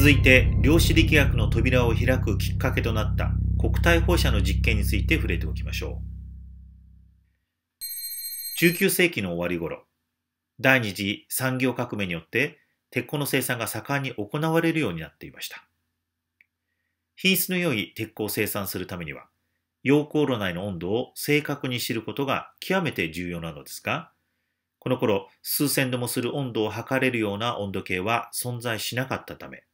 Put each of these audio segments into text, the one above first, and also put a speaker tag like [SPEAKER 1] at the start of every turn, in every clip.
[SPEAKER 1] 続いて、量子力学の扉を開くきっかけとなった国体放射の実験について触れておきましょう。19世紀の終わり頃、第二次産業革命によって鉄鋼の生産が盛んに行われるようになっていました。品質の良い鉄鋼を生産するためには、溶鉱炉内の温度を正確に知ることが極めて重要なのですが、この頃、数千度もする温度を測れるような温度計は存在しなかったため、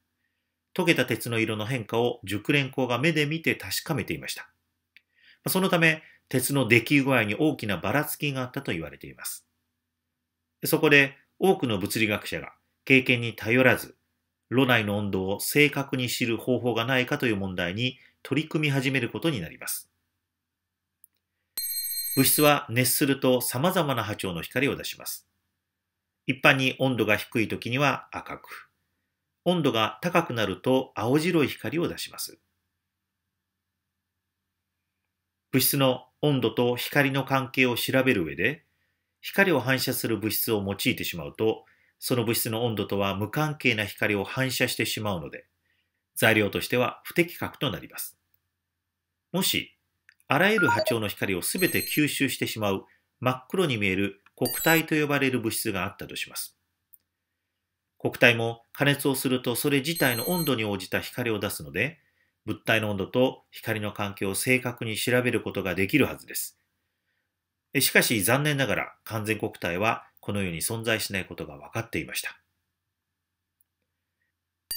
[SPEAKER 1] 溶けた鉄の色の変化を熟練工が目で見て確かめていました。そのため、鉄の出来具合に大きなばらつきがあったと言われています。そこで多くの物理学者が経験に頼らず、炉内の温度を正確に知る方法がないかという問題に取り組み始めることになります。物質は熱すると様々な波長の光を出します。一般に温度が低い時には赤く、温度が高くなると青白い光を出します。物質の温度と光の関係を調べる上で、光を反射する物質を用いてしまうと、その物質の温度とは無関係な光を反射してしまうので、材料としては不適格となります。もし、あらゆる波長の光を全て吸収してしまう真っ黒に見える黒体と呼ばれる物質があったとします。黒体も加熱をするとそれ自体の温度に応じた光を出すので、物体の温度と光の関係を正確に調べることができるはずです。しかし残念ながら完全国体はこのように存在しないことが分かっていました。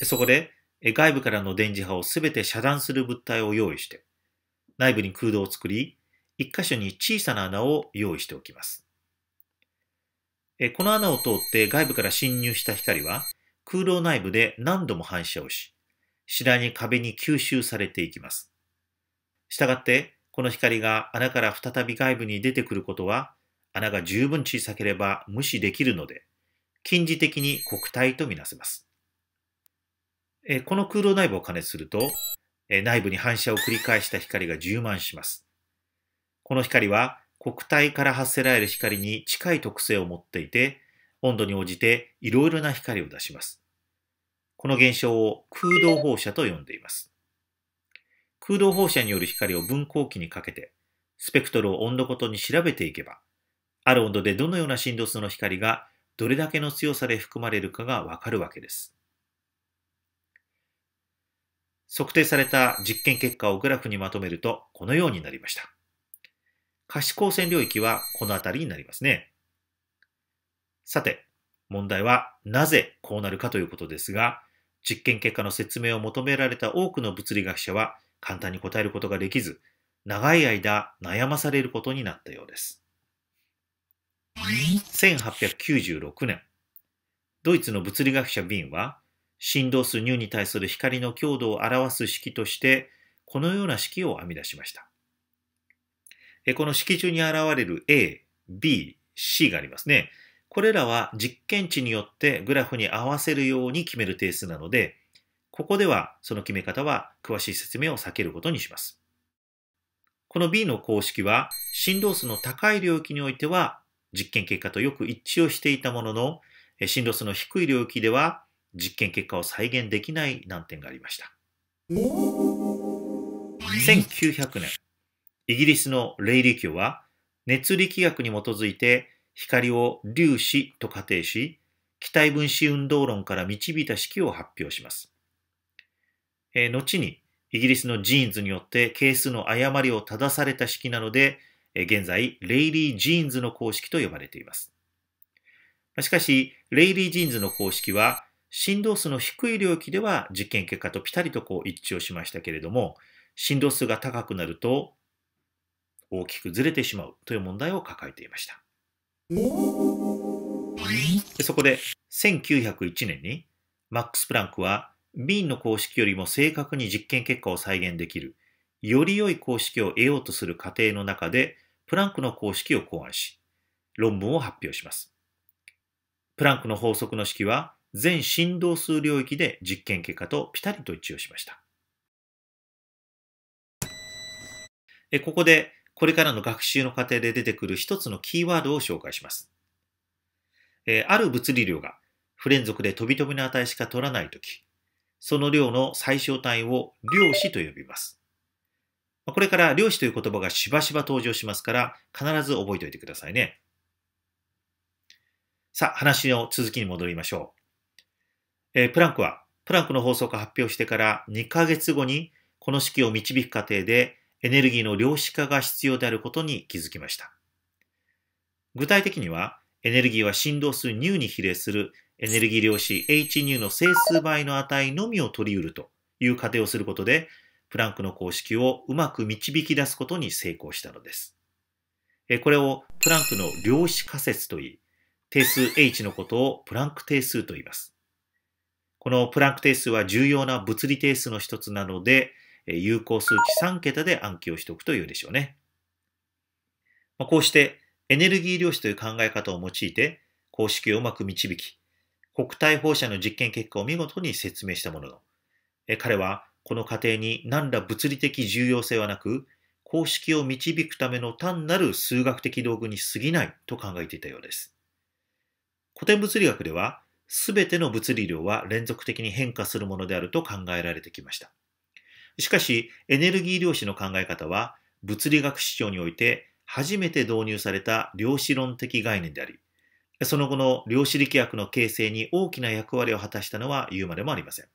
[SPEAKER 1] そこで外部からの電磁波を全て遮断する物体を用意して、内部に空洞を作り、一箇所に小さな穴を用意しておきます。えこの穴を通って外部から侵入した光は空洞内部で何度も反射をし、次第に壁に吸収されていきます。したがって、この光が穴から再び外部に出てくることは、穴が十分小さければ無視できるので、近似的に国体とみなせます。えこの空洞内部を加熱すると、え内部に反射を繰り返した光が充満します。この光は国体から発せられる光に近い特性を持っていて、温度に応じていろいろな光を出します。この現象を空洞放射と呼んでいます。空洞放射による光を分光器にかけて、スペクトルを温度ごとに調べていけば、ある温度でどのような振動数の光がどれだけの強さで含まれるかがわかるわけです。測定された実験結果をグラフにまとめるとこのようになりました。可視光線領域はこの辺りになりますね。さて、問題はなぜこうなるかということですが、実験結果の説明を求められた多くの物理学者は簡単に答えることができず、長い間悩まされることになったようです。1896年、ドイツの物理学者ビンは、振動数ニュに対する光の強度を表す式として、このような式を編み出しました。この式中に現れる A、B、C がありますね。これらは実験値によってグラフに合わせるように決める定数なので、ここではその決め方は詳しい説明を避けることにします。この B の公式は振動数の高い領域においては実験結果とよく一致をしていたものの、振動数の低い領域では実験結果を再現できない難点がありました。1900年、イギリスのレイリ教は、熱力学に基づいて光を粒子と仮定し、気体分子運動論から導いた式を発表します。えー、後に、イギリスのジーンズによって係数の誤りを正された式なので、現在、レイリー・ジーンズの公式と呼ばれています。しかし、レイリー・ジーンズの公式は、振動数の低い領域では実験結果とピタリとこう一致をしましたけれども、振動数が高くなると大きくずれてしまうという問題を抱えていました。そこで1901年にマックス・プランクはビーンの公式よりも正確に実験結果を再現できるより良い公式を得ようとする過程の中でプランクの公式を考案し論文を発表します。プランクの法則の式は全振動数領域で実験結果とピタリと一致をしました。ここでこれからの学習の過程で出てくる一つのキーワードを紹介します。えある物理量が不連続で飛び飛びの値しか取らないとき、その量の最小単位を量子と呼びます。これから量子という言葉がしばしば登場しますから、必ず覚えておいてくださいね。さあ、話の続きに戻りましょう。えー、プランクは、プランクの法則を発表してから2ヶ月後に、この式を導く過程でエネルギーの量子化が必要であることに気づきました。具体的には、エネルギーは振動数 ν に比例するエネルギー量子 hν の整数倍の値のみを取り得るという仮定をすることで、プランクの公式をうまく導き出すことに成功したのです。これをプランクの量子仮説といい、定数 h のことをプランク定数と言います。このプランク定数は重要な物理定数の一つなので、有効数値3桁で暗記をしておくと良いでしょうね。まこうしてエネルギー量子という考え方を用いて公式をうまく導き、国体放射の実験結果を見事に説明したものの、彼はこの過程に何ら物理的重要性はなく、公式を導くための単なる数学的道具に過ぎないと考えていたようです。古典物理学では、すべての物理量は連続的に変化するものであると考えられてきました。しかし、エネルギー量子の考え方は、物理学史上において初めて導入された量子論的概念であり、その後の量子力学の形成に大きな役割を果たしたのは言うまでもありません。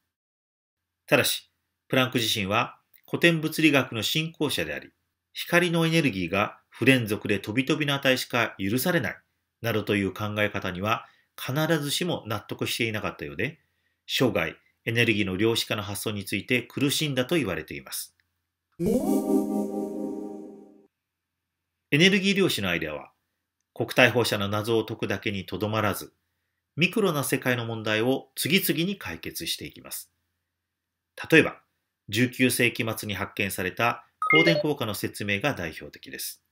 [SPEAKER 1] ただし、プランク自身は古典物理学の信仰者であり、光のエネルギーが不連続で飛び飛びの値しか許されない、などという考え方には必ずしも納得していなかったようで、生涯エネルギーの量子化の発想について苦しんだと言われています。エネルギー量子のアイデアは、国体放射の謎を解くだけにとどまらず、ミクロな世界の問題を次々に解決していきます。例えば、19世紀末に発見された光電効果の説明が代表的です。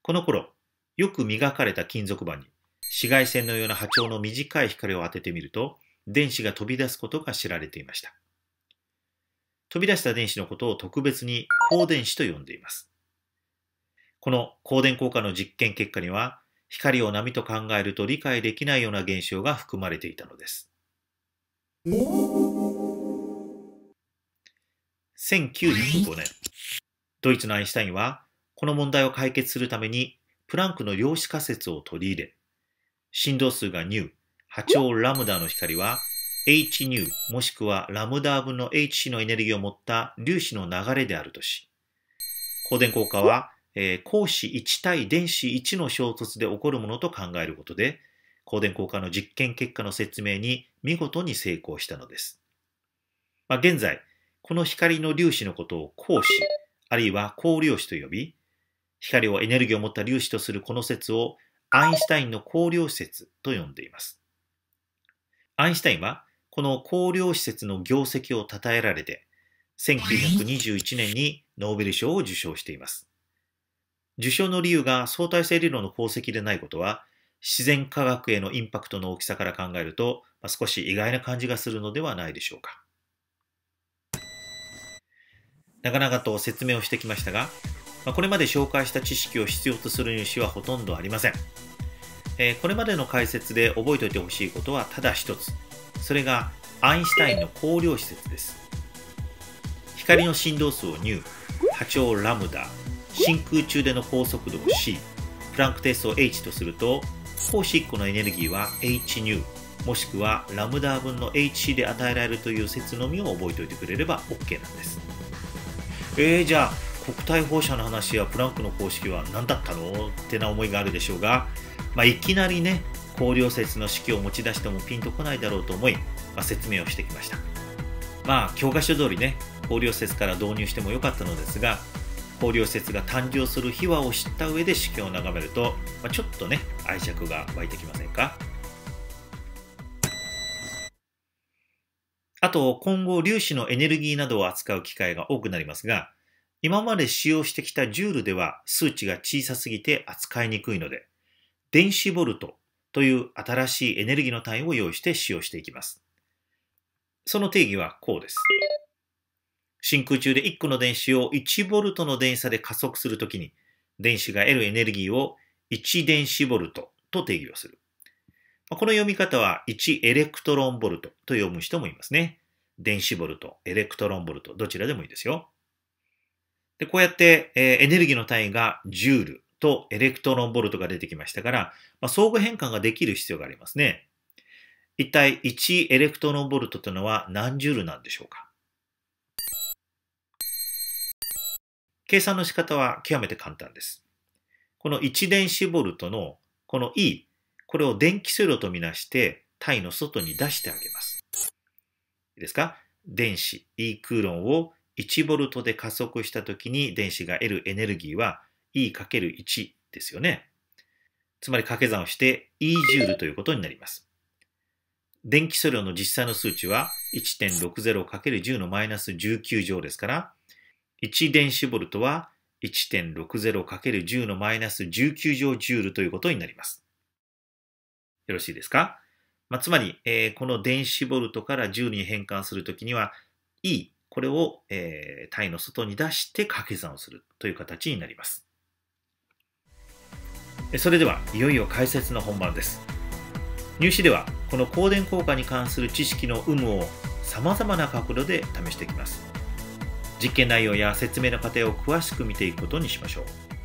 [SPEAKER 1] この頃、よく磨かれた金属板に紫外線のような波長の短い光を当ててみると、電子が飛び出すことが知られていました。飛び出した電子のことを特別に光電子と呼んでいます。この光電効果の実験結果には、光を波と考えると理解できないような現象が含まれていたのです。1905年、ドイツのアインシュタインは、この問題を解決するために、プランクの量子仮説を取り入れ、振動数がニュー波長ラムダの光は H ーもしくはラムダ分の h のエネルギーを持った粒子の流れであるとし、光電効果は、えー、光子1対電子1の衝突で起こるものと考えることで、光電効果の実験結果の説明に見事に成功したのです。まあ、現在、この光の粒子のことを光子、あるいは光量子と呼び、光をエネルギーを持った粒子とするこの説をアインシュタインの光量子説と呼んでいます。アインシュタインはこの光量施設の業績を称えられて、1921年にノーベル賞を受賞しています。受賞の理由が相対性理論の功績でないことは、自然科学へのインパクトの大きさから考えると、少し意外な感じがするのではないでしょうか。長々と説明をしてきましたが、これまで紹介した知識を必要とする入試はほとんどありません。えー、これまでの解説で覚えておいてほしいことはただ一つ。それがアインシュタインの光量施設です。光の振動数をニュー、波長ラムダ、真空中での高速度を c、プランクテストを h とすると、光子1個のエネルギーは h ニュー、もしくはラムダ分の hc で与えられるという説のみを覚えておいてくれれば OK なんです。えー、じゃあ国体放射の話やプランクの公式は何だったのってな思いがあるでしょうが、まあ、いきなりね光量説の式を持ち出してもピンとこないだろうと思い、まあ、説明をしてきましたまあ教科書通りね光量説から導入してもよかったのですが光量説が誕生する秘話を知った上で式を眺めると、まあ、ちょっとね愛着が湧いてきませんかあと今後粒子のエネルギーなどを扱う機会が多くなりますが今まで使用してきたジュールでは数値が小さすぎて扱いにくいので、電子ボルトという新しいエネルギーの単位を用意して使用していきます。その定義はこうです。真空中で1個の電子を1ボルトの電差で加速するときに、電子が得るエネルギーを1電子ボルトと定義をする。この読み方は1エレクトロンボルトと読む人もいますね。電子ボルト、エレクトロンボルト、どちらでもいいですよ。で、こうやって、えー、エネルギーの単位がジュールとエレクトロンボルトが出てきましたから、まあ、相互変換ができる必要がありますね。一体1エレクトロンボルトというのは何ジュールなんでしょうか計算の仕方は極めて簡単です。この1電子ボルトのこの E、これを電気数量とみなして体の外に出してあげます。いいですか電子 E クーロンを1トで加速した時に電子が得るエネルギーは E×1 ですよね。つまり掛け算をして E ジュールということになります。電気素量の実際の数値は 1.60×10 のマイナス19乗ですから、1電子ボルトは 1.60×10 のマイナス19乗ジュールということになります。よろしいですか、まあ、つまり、えー、この電子ボルトからジュールに変換するときには E これを、えー、体の外に出して掛け算をするという形になります。それではいよいよ解説の本番です。入試ではこの光電効果に関する知識の有無を様々な角度で試していきます。実験内容や説明の過程を詳しく見ていくことにしましょう。